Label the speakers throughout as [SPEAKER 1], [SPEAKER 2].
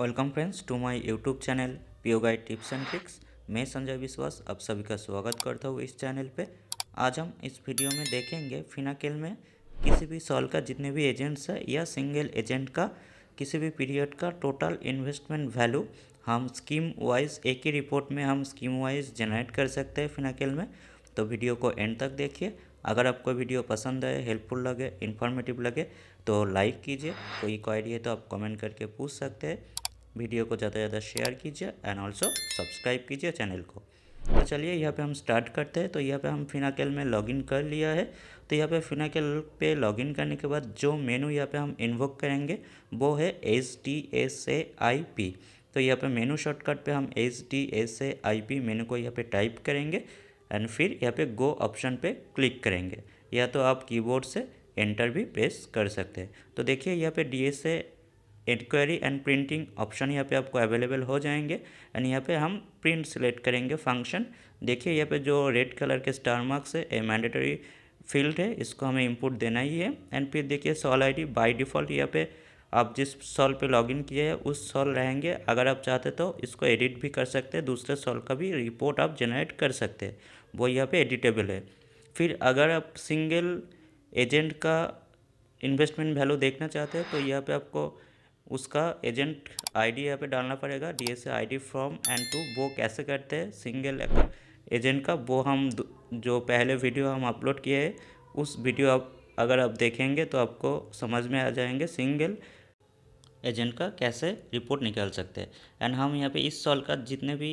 [SPEAKER 1] welcome friends to my YouTube channel PO guide tips and tricks मैं संजय विश्वास आप सभी का स्वागत करता हूँ इस चैनल पे आज हम इस वीडियो में देखेंगे फिनाकेल में किसी भी सॉल का जितने भी एजेंट्स है या सिंगल एजेंट का किसी भी पीरियड का टोटल इन्वेस्टमेंट वैल्यू हम स्कीम वाइज एक ही रिपोर्ट में हम स्कीम वाइज जनरेट कर सकते हैं फिनाकेल में तो वीडियो को एंड तक देखिए अगर आपको वीडियो पसंद आए हेल्पफुल लगे इन्फॉर्मेटिव लगे तो लाइक कीजिए कोई क्वारी है तो आप कमेंट करके पूछ सकते हैं वीडियो को ज़्यादा से ज़्यादा शेयर कीजिए एंड ऑल्सो सब्सक्राइब कीजिए चैनल को तो चलिए यहाँ पे हम स्टार्ट करते हैं तो यहाँ पे हम फिनाकेल में लॉगिन कर लिया है तो यहाँ पे फिनाकेल पे लॉगिन करने के बाद जो मेनू यहाँ पे हम इन्वोक करेंगे वो है H D S A I P तो यहाँ पे मेनू शॉर्टकट पे हम H D S A I P menu को यहाँ पे टाइप करेंगे एंड फिर यहाँ पे गो ऑप्शन पे क्लिक करेंगे या तो आप कीबोर्ड से एंटर भी प्रेस कर सकते हैं तो देखिए यहाँ पे D S A ad query and printing option यहाँ पे आपको अवेलेबल हो जाएंगे एंड यहाँ पे हम प्रिंट सेलेक्ट करेंगे फंक्शन देखिए यहाँ पे जो रेड कलर के स्टार मार्क्स है ये मैंडेटरी फील्ड है इसको हमें इनपुट देना ही है एंड फिर देखिए सॉल आईडी बाय डिफ़ॉल्ट यहाँ पे आप जिस सॉल पे लॉगिन किए हैं उस सॉल रहेंगे अगर आप चाहते तो इसको एडिट भी कर सकते हैं दूसरे सॉल का भी रिपोर्ट आप जनरेट कर सकते हैं वो यहाँ पे एडिटेबल है फिर अगर आप सिंगल एजेंट का इन्वेस्टमेंट वैल्यू देखना चाहते हैं तो यहाँ पे आपको उसका एजेंट आईडी यहाँ पे डालना पड़ेगा D S I from and to वो कैसे करते हैं सिंगल एजेंट का वो हम जो पहले वीडियो हम अपलोड किए हैं उस वीडियो आप अगर आप देखेंगे तो आपको समझ में आ जाएंगे सिंगल एजेंट का कैसे रिपोर्ट निकाल सकते हैं एंड हम यहाँ पे इस साल का जितने भी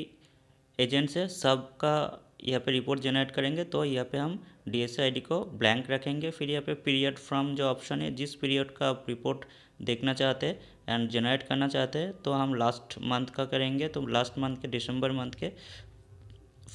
[SPEAKER 1] एजेंट्स हैं सब का यहाँ पे रिपोर्ट जनरेट करेंगे तो यहाँ पे हम डी एस आई डी को ब्लैंक रखेंगे फिर यहाँ पे पीरियड फ्रॉम जो ऑप्शन है जिस पीरियड का आप रिपोर्ट देखना चाहते हैं एंड जनरेट करना चाहते हैं तो हम लास्ट मंथ का करेंगे तो लास्ट मंथ के दिसंबर मंथ के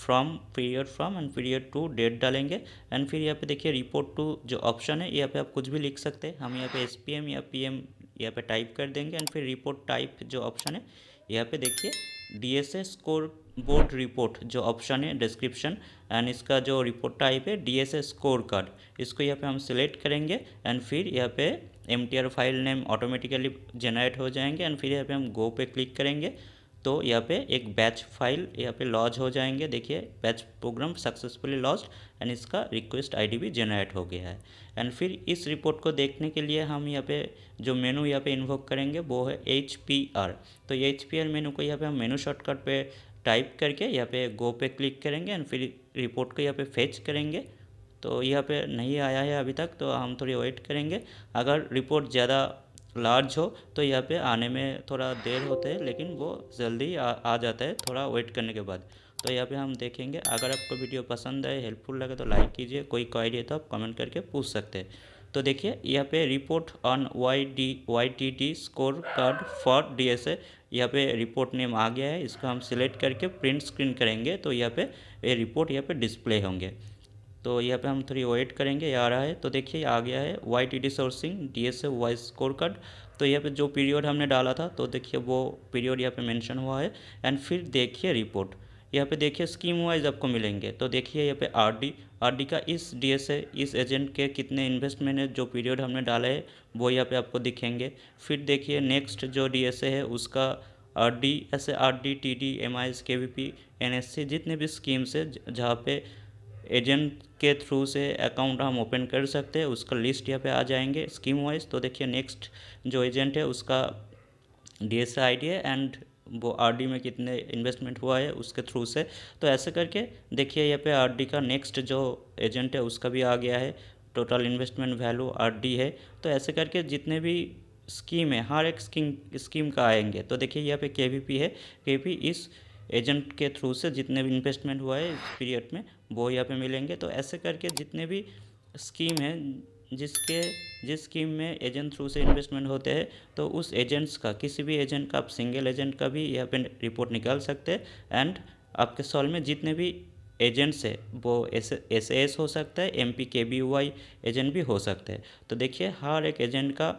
[SPEAKER 1] from period from and period to date डालेंगे एंड फिर यहाँ पे देखिए रिपोर्ट टू जो ऑप्शन है यहाँ पे आप कुछ भी लिख सकते हैं हम यहाँ पे एस पी एम या पी एम यहाँ पे टाइप कर देंगे एंड फिर रिपोर्ट टाइप जो ऑप्शन है यहाँ पे देखिए D S S score board report जो ऑप्शन है डिस्क्रिप्शन एंड इसका जो रिपोर्ट टाइप है D S S score card इसको यहाँ पे हम सिलेक्ट करेंगे एंड फिर यहाँ पे M T R file name automatically generate हो जाएंगे एंड फिर यहाँ पे हम गो पे क्लिक करेंगे तो यहाँ पे एक बैच फाइल यहाँ पे लॉज हो जाएंगे देखिए batch program successfully lodge and इसका रिक्वेस्ट आईडी भी जेनरेट हो गया है एंड फिर इस रिपोर्ट को देखने के लिए हम यहाँ पे जो मेनू यहाँ पे इन्वोक करेंगे वो है एच पी आर तो एच पी आर मेनू को यहाँ पे हम मेनू शॉर्टकट पे टाइप करके यहाँ पे गो पे क्लिक करेंगे एंड फिर रिपोर्ट को यहाँ पे फेच करेंगे तो यहाँ पे नहीं आया है अभी तक तो हम थोड़ी वेट करेंगे अगर रिपोर्ट ज़्यादा लार्ज हो तो यहाँ पे आने में थोड़ा देर होते है लेकिन वो जल्दी आ, आ जाता है थोड़ा वेट करने के बाद तो यहाँ पे हम देखेंगे अगर आपको वीडियो पसंद आए हेल्पफुल लगे तो लाइक कीजिए कोई क्वारी है तो आप कमेंट करके पूछ सकते हैं तो देखिए यहाँ पे report on Y D Y T D score card for D S A यहाँ पे रिपोर्ट नेम आ गया है इसको हम सिलेक्ट करके प्रिंट स्क्रीन करेंगे तो यहाँ पे ये रिपोर्ट यहाँ पे डिस्प्ले होंगे तो यहाँ पे हम थोड़ी वेट करेंगे आ रहा है तो देखिए आ गया है Y T D sourcing D S A wise score card तो यहाँ पे जो पीरियड हमने डाला था तो देखिए वो पीरियड यहाँ पे मेंशन हुआ है एंड फिर देखिए रिपोर्ट यहाँ पे देखिए स्कीम वाइज आपको मिलेंगे तो देखिए यहाँ पे आरडी आरडी का इस डीएसए इस एजेंट के कितने इन्वेस्टमेंट है जो पीरियड हमने डाला है वो यहाँ पे आपको दिखेंगे फिर देखिए नेक्स्ट जो डीएसए है उसका आर डी ऐसे R D T D M I S K V P N S C जितने भी स्कीम्स है जहाँ पे एजेंट के थ्रू से अकाउंट हम ओपन कर सकते हैं उसका लिस्ट यहाँ पे आ जाएंगे स्कीम वाइज तो देखिए नेक्स्ट जो एजेंट है उसका डी एस आई डी है एंड वो आरडी में कितने इन्वेस्टमेंट हुआ है उसके थ्रू से तो ऐसे करके देखिए यहाँ पे आरडी का नेक्स्ट जो एजेंट है उसका भी आ गया है टोटल इन्वेस्टमेंट वैल्यू आरडी है तो ऐसे करके जितने भी स्कीम है हर एक स्कीम स्कीम का आएंगे तो देखिए यहाँ पे केवीपी है केवीपी इस एजेंट के थ्रू से जितने भी इन्वेस्टमेंट हुआ है इस पीरियड में वो यहाँ पे मिलेंगे तो ऐसे करके जितने भी स्कीम है जिसके जिस स्कीम में एजेंट थ्रू से इन्वेस्टमेंट होते हैं तो उस एजेंट्स का किसी भी एजेंट का आप सिंगल एजेंट का भी यहाँ पे रिपोर्ट निकाल सकते हैं एंड आपके सॉल में जितने भी एजेंट्स है वो एस एस हो सकता है M P K B Y agent भी हो सकते हैं तो देखिए हर एक एजेंट का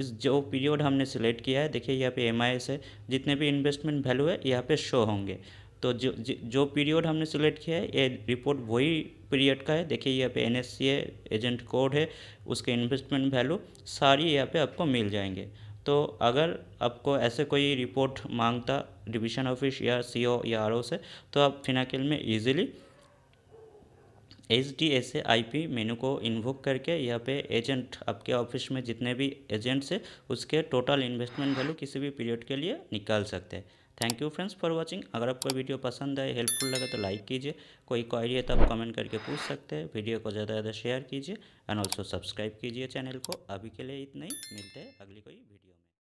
[SPEAKER 1] इस जो पीरियड हमने सिलेक्ट किया है देखिए यहाँ पे एम है जितने भी इन्वेस्टमेंट वैल्यू है यहाँ पे शो होंगे तो जो जो पीरियड हमने सिलेक्ट किया है ये रिपोर्ट वही पीरियड का है देखिए यहाँ पे एन है एजेंट कोड है उसके इन्वेस्टमेंट वैल्यू सारी यहाँ पे आपको मिल जाएंगे तो अगर आपको ऐसे कोई रिपोर्ट मांगता डिविशन ऑफिस या सी या आर से तो आप फिनाकिल में easily H D S A I P menu को इन्वोक करके यहाँ पे एजेंट आपके ऑफिस में जितने भी एजेंट्स है उसके टोटल इन्वेस्टमेंट वैल्यू किसी भी पीरियड के लिए निकाल सकते हैं thank you friends for watching अगर आपको वीडियो पसंद आए हेल्पफुल लगे तो लाइक कीजिए कोई क्वारी है तो आप कमेंट करके पूछ सकते हैं वीडियो को ज़्यादा ज़्यादा शेयर कीजिए एंड ऑल्सो सब्सक्राइब कीजिए चैनल को अभी के लिए इतना ही मिलते हैं अगली कोई वीडियो